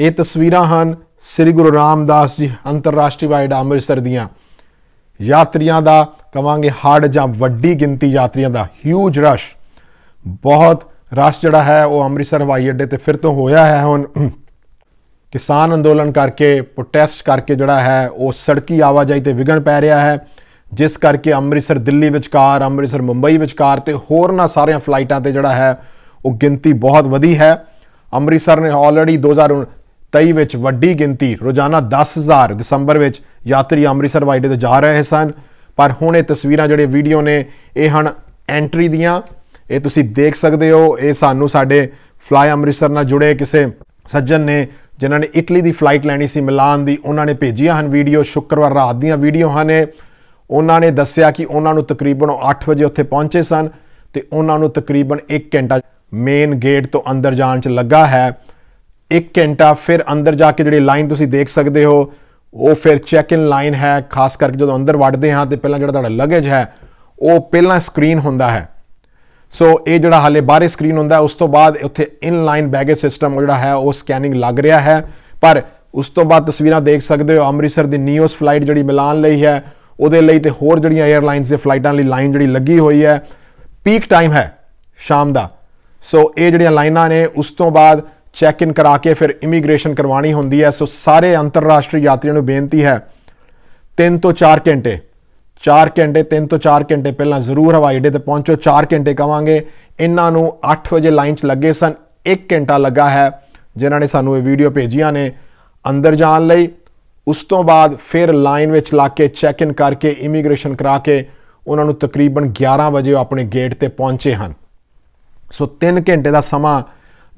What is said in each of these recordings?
ਇਹ ਤਸਵੀਰਾਂ ਹਨ ਸ੍ਰੀ ਗੁਰੂ ਰਾਮਦਾਸ ਜੀ ਅੰਤਰਰਾਸ਼ਟਰੀ ਵਾਇਡ ਅੰਮ੍ਰਿਤਸਰ ਦੀਆਂ ਯਾਤਰੀਆਂ ਦਾ ਕਵਾਂਗੇ ਹੜ ਜਾਂ ਵੱਡੀ ਗਿਣਤੀ ਯਾਤਰੀਆਂ ਦਾ ਹਿਊਜ ਰਸ਼ ਬਹੁਤ ਰਸ਼ ਜਿਹੜਾ ਹੈ ਉਹ ਅੰਮ੍ਰਿਤਸਰ ਹਵਾਈ ਅੱਡੇ ਤੇ ਫਿਰ ਤੋਂ ਹੋਇਆ ਹੈ ਹੁਣ ਕਿਸਾਨ ਅੰਦੋਲਨ ਕਰਕੇ ਪ੍ਰੋਟੈਸਟ ਕਰਕੇ ਜਿਹੜਾ ਹੈ ਉਹ ਸੜਕੀ ਆਵਾਜਾਈ ਤੇ ਵਿਗਣ ਪੈ ਰਿਹਾ ਹੈ ਜਿਸ ਕਰਕੇ ਅੰਮ੍ਰਿਤਸਰ ਦਿੱਲੀ ਵਿਚਕਾਰ ਅੰਮ੍ਰਿਤਸਰ ਮੁੰਬਈ ਵਿਚਕਾਰ ਤੇ ਹੋਰ ਨਾ ਸਾਰੀਆਂ ਫਲਾਈਟਾਂ ਤੇ ਜਿਹੜਾ ਹੈ ਉਹ ਗਿਣਤੀ ਬਹੁਤ ਵਧੀ ਹੈ ਅੰਮ੍ਰਿਤਸਰ ਨੇ ਆਲਰੇਡੀ 2000 23 ਵਿੱਚ ਵੱਡੀ ਗਿਣਤੀ ਰੋਜ਼ਾਨਾ 10000 ਦਸੰਬਰ ਵਿੱਚ ਯਾਤਰੀ ਅੰਮ੍ਰਿਤਸਰ ਵਾਈਡੇ ਤੇ ਜਾ ਰਹੇ ਸਨ ਪਰ ਹੁਣ ਇਹ ਤਸਵੀਰਾਂ ਜਿਹੜੇ ਵੀਡੀਓ ਨੇ ਇਹ ਹਨ ਐਂਟਰੀ ਦੀਆਂ ਇਹ ਤੁਸੀਂ ਦੇਖ ਸਕਦੇ ਹੋ ਇਹ ਸਾਨੂੰ ਸਾਡੇ ਫਲਾਈ ਅੰਮ੍ਰਿਤਸਰ ਨਾਲ ਜੁੜੇ ਕਿਸੇ ਸੱਜਣ ਨੇ ਜਿਨ੍ਹਾਂ ਨੇ ਇਟਲੀ ਦੀ ਫਲਾਈਟ ਲੈਣੀ ਸੀ ਮਿਲਾਨ ਦੀ ਉਹਨਾਂ ਨੇ ਭੇਜੀਆਂ ਹਨ ਵੀਡੀਓ ਸ਼ੁੱਕਰਵਾਰ ਰਾਤ ਦੀਆਂ ਵੀਡੀਓ ਹਨ ਉਹਨਾਂ ਨੇ ਦੱਸਿਆ ਕਿ ਉਹਨਾਂ ਨੂੰ ਤਕਰੀਬਨ 8 ਵਜੇ ਉੱਥੇ ਪਹੁੰਚੇ ਸਨ ਤੇ ਉਹਨਾਂ ਨੂੰ ਤਕਰੀਬਨ 1 ਘੰਟਾ ਮੇਨ ਗੇਟ ਤੋਂ ਅੰਦਰ ਜਾਣ 'ਚ ਲੱਗਾ ਹੈ 1 ਘੰਟਾ ਫਿਰ ਅੰਦਰ ਜਾ ਕੇ ਜਿਹੜੀ ਲਾਈਨ ਤੁਸੀਂ ਦੇਖ ਸਕਦੇ ਹੋ ਉਹ ਫਿਰ ਚੈੱਕ ਇਨ ਲਾਈਨ ਹੈ ਖਾਸ ਕਰਕੇ ਜਦੋਂ ਅੰਦਰ ਵੜਦੇ ਹਾਂ ਤੇ ਪਹਿਲਾਂ ਜਿਹੜਾ ਤੁਹਾਡਾ ਲਗੇਜ ਹੈ ਉਹ ਪਹਿਲਾਂ ਸਕਰੀਨ ਹੁੰਦਾ ਹੈ ਸੋ ਇਹ ਜਿਹੜਾ ਹਾਲੇ ਬਾਹਰੇ ਸਕਰੀਨ ਹੁੰਦਾ ਉਸ ਤੋਂ ਬਾਅਦ ਉੱਥੇ ਇਨ ਲਾਈਨ ਬੈਗੇਜ ਸਿਸਟਮ ਜਿਹੜਾ ਹੈ ਉਹ ਸਕੈਨਿੰਗ ਲੱਗ ਰਿਹਾ ਹੈ ਪਰ ਉਸ ਤੋਂ ਬਾਅਦ ਤਸਵੀਰਾਂ ਦੇਖ ਸਕਦੇ ਹੋ ਅੰਮ੍ਰਿਤਸਰ ਦੀ ਨਿਊਸ ਫਲਾਈਟ ਜਿਹੜੀ ਮਿਲਾਨ ਲਈ ਹੈ ਉਹਦੇ ਲਈ ਤੇ ਹੋਰ ਜਿਹੜੀਆਂ 에ਅਰਲਾਈਨਸ ਦੇ ਫਲਾਈਟਾਂ ਲਈ ਲਾਈਨ ਜਿਹੜੀ ਲੱਗੀ ਹੋਈ ਹੈ ਪੀਕ ਟਾਈਮ ਹੈ ਸ਼ਾਮ ਦਾ ਸੋ ਇਹ ਜਿਹੜੀਆਂ ਲਾਈਨਾਂ ਨੇ ਉਸ ਤੋਂ ਬਾਅਦ ਚੈੱਕ ਇਨ ਕਰਾ ਕੇ ਫਿਰ ਇਮੀਗ੍ਰੇਸ਼ਨ ਕਰਵਾਣੀ ਹੁੰਦੀ ਹੈ ਸੋ ਸਾਰੇ ਅੰਤਰਰਾਸ਼ਟਰੀ ਯਾਤਰੀਆਂ ਨੂੰ ਬੇਨਤੀ ਹੈ 3 ਤੋਂ 4 ਘੰਟੇ 4 ਘੰਟੇ 3 ਤੋਂ 4 ਘੰਟੇ ਪਹਿਲਾਂ ਜ਼ਰੂਰ ਹਵਾਈ ਅੱਡੇ ਤੇ ਪਹੁੰਚੋ 4 ਘੰਟੇ ਕਵਾਂਗੇ ਇਹਨਾਂ ਨੂੰ 8 ਵਜੇ ਲਾਈਨ 'ਚ ਲੱਗੇ ਸਨ 1 ਘੰਟਾ ਲੱਗਾ ਹੈ ਜਿਨ੍ਹਾਂ ਨੇ ਸਾਨੂੰ ਇਹ ਵੀਡੀਓ ਭੇਜੀਆਂ ਨੇ ਅੰਦਰ ਜਾਣ ਲਈ ਉਸ ਤੋਂ ਬਾਅਦ ਫਿਰ ਲਾਈਨ ਵਿੱਚ ਲਾ ਕੇ ਚੈੱਕ ਇਨ ਕਰਕੇ ਇਮੀਗ੍ਰੇਸ਼ਨ ਕਰਾ ਕੇ ਉਹਨਾਂ ਨੂੰ ਤਕਰੀਬਨ 11 ਵਜੇ ਆਪਣੇ ਗੇਟ ਤੇ ਪਹੁੰਚੇ ਹਨ ਸੋ 3 ਘੰਟੇ ਦਾ ਸਮਾਂ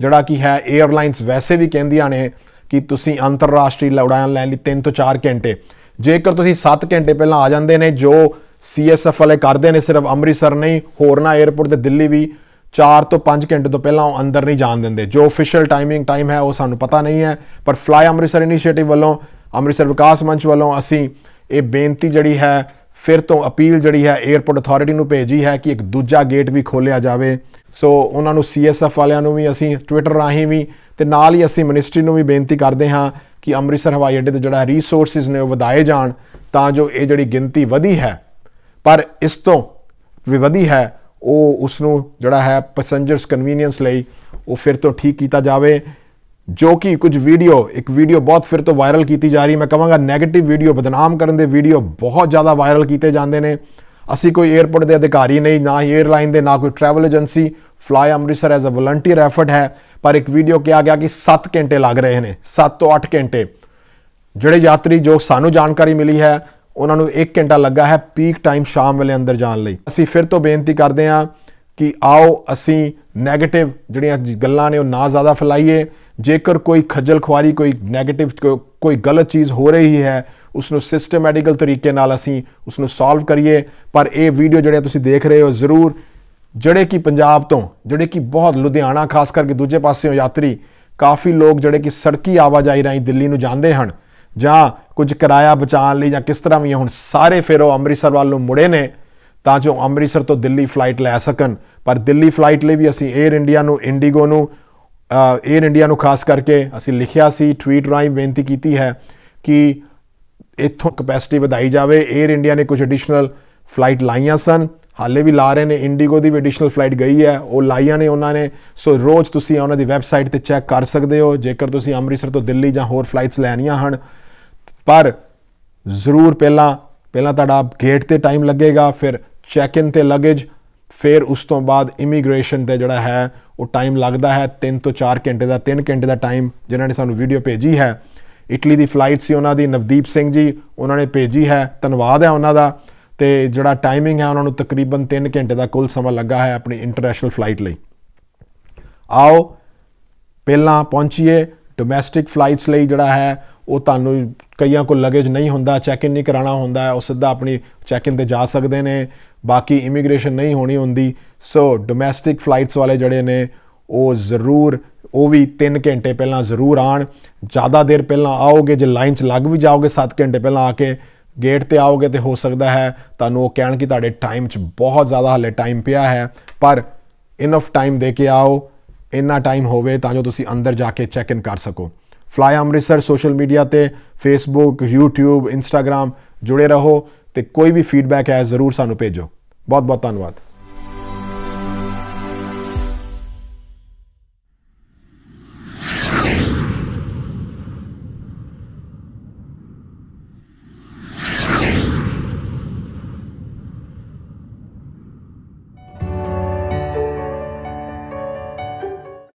ਜਿਹੜਾ ਕੀ ਹੈ 에ਅਰਲਾਈਨਸ ਵੈਸੇ ਵੀ ਕਹਿੰਦੀਆਂ ਨੇ ਕਿ ਤੁਸੀਂ ਅੰਤਰਰਾਸ਼ਟਰੀ ਲੜਾਈਆਂ ਲੈਣ ਲਈ 3 ਤੋਂ 4 ਘੰਟੇ ਜੇਕਰ ਤੁਸੀਂ 7 ਘੰਟੇ ਪਹਿਲਾਂ ਆ ਜਾਂਦੇ ਨੇ ਜੋ ਸੀਐਸਐਫ ਵਾਲੇ ਕਰਦੇ ਨੇ ਸਿਰਫ ਅੰਮ੍ਰਿਤਸਰ ਨਹੀਂ ਹੋਰਨਾ 에ਅਰਪੋਰਟ ਤੇ ਦਿੱਲੀ ਵੀ 4 ਤੋਂ 5 ਘੰਟੇ ਤੋਂ ਪਹਿਲਾਂ ਉਹ ਅੰਦਰ ਨਹੀਂ ਜਾਣ ਦਿੰਦੇ ਜੋ ਅਫੀਸ਼ੀਅਲ ਟਾਈਮਿੰਗ ਟਾਈਮ ਹੈ ਉਹ ਸਾਨੂੰ ਪਤਾ ਨਹੀਂ ਹੈ ਪਰ ਫਲਾਈ ਅੰਮ੍ਰਿਤਸਰ ਇਨੀਸ਼ੀਏਟਿਵ ਵੱਲੋਂ ਅੰਮ੍ਰਿਤਸਰ ਵਿਕਾਸ ਮੰਚ ਵੱਲੋਂ ਅਸੀਂ ਇਹ ਬੇਨਤੀ ਜਿਹੜੀ ਹੈ ਫਿਰ ਤੋਂ ਅਪੀਲ ਜਿਹੜੀ ਹੈ 에ਅਰਪੋਰਟ ਅਥਾਰਟੀ ਨੂੰ ਭੇਜੀ ਹੈ ਕਿ ਇੱਕ ਦੂਜਾ ਗੇਟ ਵੀ ਖੋਲਿਆ ਜਾਵੇ ਸੋ ਉਹਨਾਂ ਨੂੰ ਸੀਐਸਐਫ ਵਾਲਿਆਂ ਨੂੰ ਵੀ ਅਸੀਂ ਟਵਿੱਟਰ ਰਾਹੀਂ ਵੀ ਤੇ ਨਾਲ ਹੀ ਅਸੀਂ ਮਿਨਿਸਟਰੀ ਨੂੰ ਵੀ ਬੇਨਤੀ ਕਰਦੇ ਹਾਂ ਕਿ ਅੰਮ੍ਰਿਤਸਰ ਹਵਾਈ ਅੱਡੇ ਤੇ ਜਿਹੜਾ ਰਿਸੋਰਸਸ ਨੇ ਉਹ ਵਧਾਏ ਜਾਣ ਤਾਂ ਜੋ ਇਹ ਜਿਹੜੀ ਗਿਣਤੀ ਵਧੀ ਹੈ ਪਰ ਇਸ ਤੋਂ ਵੀ ਵਧੀ ਹੈ ਉਹ ਉਸ ਨੂੰ ਜਿਹੜਾ ਹੈ ਪੈਸੰਜਰਸ ਕਨਵੀਨੀਅੰਸ ਲਈ ਉਹ ਫਿਰ ਤੋਂ ਠੀਕ ਕੀਤਾ ਜਾਵੇ ਜੋ ਕਿ ਕੁਝ ਵੀਡੀਓ ਇੱਕ ਵੀਡੀਓ ਬਹੁਤ ਫਿਰ ਤੋਂ ਵਾਇਰਲ ਕੀਤੀ ਜਾ ਰਹੀ ਮੈਂ ਕਹਾਂਗਾ 네ਗੇਟਿਵ ਵੀਡੀਓ ਬਦਨਾਮ ਕਰਨ ਦੇ ਵੀਡੀਓ ਬਹੁਤ ਜ਼ਿਆਦਾ ਵਾਇਰਲ ਕੀਤੇ ਜਾਂਦੇ ਨੇ ਅਸੀਂ ਕੋਈ 에어ਪੋਰਟ ਦੇ ਅਧਿਕਾਰੀ ਨਹੀਂ ਨਾ ਹੀ 에ਅਰਲਾਈਨ ਦੇ ਨਾ ਕੋਈ travel agency fly Amritsar as a volunteer effort ਹੈ ਪਰ ਇੱਕ ਵੀਡੀਓ ਕਿਹਾ ਗਿਆ ਕਿ 7 ਘੰਟੇ ਲੱਗ ਰਹੇ ਨੇ 7 ਤੋਂ 8 ਘੰਟੇ ਜਿਹੜੇ ਯਾਤਰੀ ਜੋ ਸਾਨੂੰ ਜਾਣਕਾਰੀ ਮਿਲੀ ਹੈ ਉਹਨਾਂ ਨੂੰ 1 ਘੰਟਾ ਲੱਗਾ ਹੈ ਪੀਕ ਟਾਈਮ ਸ਼ਾਮ ਵੇਲੇ ਅੰਦਰ ਜਾਣ ਲਈ ਅਸੀਂ ਫਿਰ ਤੋਂ ਬੇਨਤੀ ਕਰਦੇ ਹਾਂ ਕਿ ਆਓ ਅਸੀਂ 네ਗੇਟਿਵ ਜਿਹੜੀਆਂ ਗੱਲਾਂ ਨੇ ਉਹ ਨਾ ਜ਼ਿਆਦਾ ਫੈਲਾਈਏ ਜੇਕਰ ਕੋਈ ਖੱਜਲ ਖੁਆਰੀ ਕੋਈ 네ਗੇਟਿਵ ਕੋਈ ਗਲਤ ਚੀਜ਼ ਹੋ ਰਹੀ ਹੈ ਉਸ ਨੂੰ ਸਿਸਟਮੈਟਿਕਲ ਤਰੀਕੇ ਨਾਲ ਅਸੀਂ ਉਸ ਨੂੰ ਸੋਲਵ ਕਰੀਏ ਪਰ ਇਹ ਵੀਡੀਓ ਜਿਹੜੇ ਤੁਸੀਂ ਦੇਖ ਰਹੇ ਹੋ ਜ਼ਰੂਰ ਜਿਹੜੇ ਕਿ ਪੰਜਾਬ ਤੋਂ ਜਿਹੜੇ ਕਿ ਬਹੁਤ ਲੁਧਿਆਣਾ ਖਾਸ ਕਰਕੇ ਦੂਜੇ ਪਾਸਿਓਂ ਯਾਤਰੀ ਕਾਫੀ ਲੋਕ ਜਿਹੜੇ ਕਿ ਸੜਕੀ ਆਵਾਜਾਈ ਰਾਹੀਂ ਦਿੱਲੀ ਨੂੰ ਜਾਂਦੇ ਹਨ ਜਾਂ ਕੁਝ ਕਿਰਾਇਆ ਬਚਾਣ ਲਈ ਜਾਂ ਕਿਸ ਤਰ੍ਹਾਂ ਵੀ ਹੁਣ ਸਾਰੇ ਫਿਰ ਉਹ ਅੰਮ੍ਰਿਤਸਰ ਵੱਲ ਨੂੰ ਮੁੜੇ ਨੇ ਤਾਂ ਜੋ ਅੰਮ੍ਰਿਤਸਰ ਤੋਂ ਦਿੱਲੀ ਫਲਾਈਟ ਲੈ ਸਕਣ ਪਰ ਦਿੱਲੀ ਫਲਾਈਟ ਲਈ ਵੀ ਅਸੀਂ 에ਅਰ ਇੰਡੀਆ ਨੂੰ ਇੰਡੀਗੋ ਨੂੰ 에ਅਰ ਇੰਡੀਆ ਨੂੰ ਖਾਸ ਕਰਕੇ ਅਸੀਂ ਲਿਖਿਆ ਸੀ ਟਵੀਟ ਰਾਈ ਬੇਨਤੀ ਕੀਤੀ ਹੈ ਕਿ ਇੱਥੋਂ ਕਪੈਸਿਟੀ ਵਧਾਈ ਜਾਵੇ 에ਅਰ ਇੰਡੀਆ ਨੇ ਕੁਝ ਐਡੀਸ਼ਨਲ ਫਲਾਈਟ ਲਾਈਆਂ ਸਨ ਹਾਲੇ ਵੀ ਲਾ ਰਹੇ ਨੇ ਇੰਡੀਗੋ ਦੀ ਵੀ ਐਡੀਸ਼ਨਲ ਫਲਾਈਟ ਗਈ ਹੈ ਉਹ ਲਾਈਆਂ ਨੇ ਉਹਨਾਂ ਨੇ ਸੋ ਰੋਜ਼ ਤੁਸੀਂ ਉਹਨਾਂ ਦੀ ਵੈਬਸਾਈਟ ਤੇ ਚੈੱਕ ਕਰ ਸਕਦੇ ਹੋ ਜੇਕਰ ਤੁਸੀਂ ਅੰਮ੍ਰਿਤਸਰ ਤੋਂ ਦਿੱਲੀ ਜਾਂ ਹੋਰ ਫਲਾਈਟਸ ਲੈਣੀਆਂ ਹਨ ਪਰ ਜ਼ਰੂਰ ਪਹਿਲਾਂ ਪਹਿਲਾਂ ਤੁਹਾਡਾ ਗੇਟ ਤੇ ਟਾਈਮ ਲੱਗੇਗਾ ਫਿਰ ਚੈੱਕ ਇਨ ਤੇ ਲਗੇਜ ਫਿਰ ਉਸ ਤੋਂ ਬਾਅਦ ਇਮੀਗ੍ਰੇਸ਼ਨ ਤੇ ਜਿਹੜਾ ਹੈ ਉਹ ਟਾਈਮ ਲੱਗਦਾ ਹੈ 3 ਤੋਂ 4 ਘੰਟੇ ਦਾ 3 ਘੰਟੇ ਦਾ ਟਾਈਮ ਜਿਨ੍ਹਾਂ ਨੇ ਸਾਨੂੰ ਵੀਡੀਓ ਭੇਜੀ ਹੈ ਇਟਲੀ ਦੀ ਫਲਾਈਟ ਸੀ ਉਹਨਾਂ ਦੀ ਨਵਦੀਪ ਸਿੰਘ ਜੀ ਉਹਨਾਂ ਨੇ ਭੇਜੀ ਹੈ ਧੰਨਵਾਦ ਹੈ ਉਹਨਾਂ ਦਾ ਤੇ ਜਿਹੜਾ ਟਾਈਮਿੰਗ ਹੈ ਉਹਨਾਂ ਨੂੰ ਤਕਰੀਬਨ 3 ਘੰਟੇ ਦਾ ਕੁੱਲ ਸਮਾਂ ਲੱਗਾ ਹੈ ਆਪਣੀ ਇੰਟਰਨੈਸ਼ਨਲ ਫਲਾਈਟ ਲਈ ਆਓ ਪਹਿਲਾਂ ਪਹੁੰਚੀਏ ਡੋਮੈਸਟਿਕ ਫਲਾਈਟਸ ਲਈ ਜਿਹੜਾ ਹੈ ਉਹ ਤੁਹਾਨੂੰ ਕਈਆਂ ਕੋਲ ਲਗੇਜ ਨਹੀਂ ਹੁੰਦਾ ਚੈੱਕ ਇਨ ਨਹੀਂ ਕਰਾਣਾ ਹੁੰਦਾ ਉਹ ਸਿੱਧਾ ਆਪਣੀ ਚੈੱਕ ਇਨ ਤੇ ਜਾ ਸਕਦੇ ਨੇ ਬਾਕੀ ਇਮੀਗ੍ਰੇਸ਼ਨ ਨਹੀਂ ਹੋਣੀ ਹੁੰਦੀ ਸੋ ਡੋਮੈਸਟਿਕ ਫਲਾਈਟਸ ਵਾਲੇ ਜਿਹੜੇ ਨੇ ਉਹ ਜ਼ਰੂਰ ਉਹ ਵੀ 3 ਘੰਟੇ ਪਹਿਲਾਂ ਜ਼ਰੂਰ ਆਣ ਜ਼ਿਆਦਾ ਦੇਰ ਪਹਿਲਾਂ ਆਓਗੇ ਜੇ ਲਾਈਨ 'ਚ ਲੱਗ ਵੀ ਜਾਓਗੇ 7 ਘੰਟੇ ਪਹਿਲਾਂ ਆ ਕੇ ਗੇਟ ਤੇ ਆਓਗੇ ਤੇ ਹੋ ਸਕਦਾ ਹੈ ਤੁਹਾਨੂੰ ਉਹ ਕਹਿਣ ਕਿ ਤੁਹਾਡੇ ਟਾਈਮ 'ਚ ਬਹੁਤ ਜ਼ਿਆਦਾ ਹਲੇ ਟਾਈਮ ਪਿਆ ਹੈ ਪਰ ਇਨਫ ਟਾਈਮ ਦੇ ਕੇ ਆਓ ਇੰਨਾ ਟਾਈਮ ਹੋਵੇ ਤਾਂ ਜੋ ਤੁਸੀਂ ਅੰਦਰ ਜਾ ਕੇ ਚੈੱਕ ਇਨ ਕਰ ਸਕੋ ਫਲਾਈ ਅੰਮ੍ਰਿਤਸਰ ਸੋਸ਼ਲ ਮੀਡੀਆ ਤੇ ਫੇਸਬੁੱਕ YouTube Instagram ਜੁੜੇ ਰਹੋ ਤੇ ਕੋਈ ਵੀ ਫੀਡਬੈਕ ਹੈ ਜ਼ਰੂਰ ਸਾਨੂੰ ਭੇਜੋ ਬਹੁਤ ਬਹੁਤ ਧੰਨਵਾਦ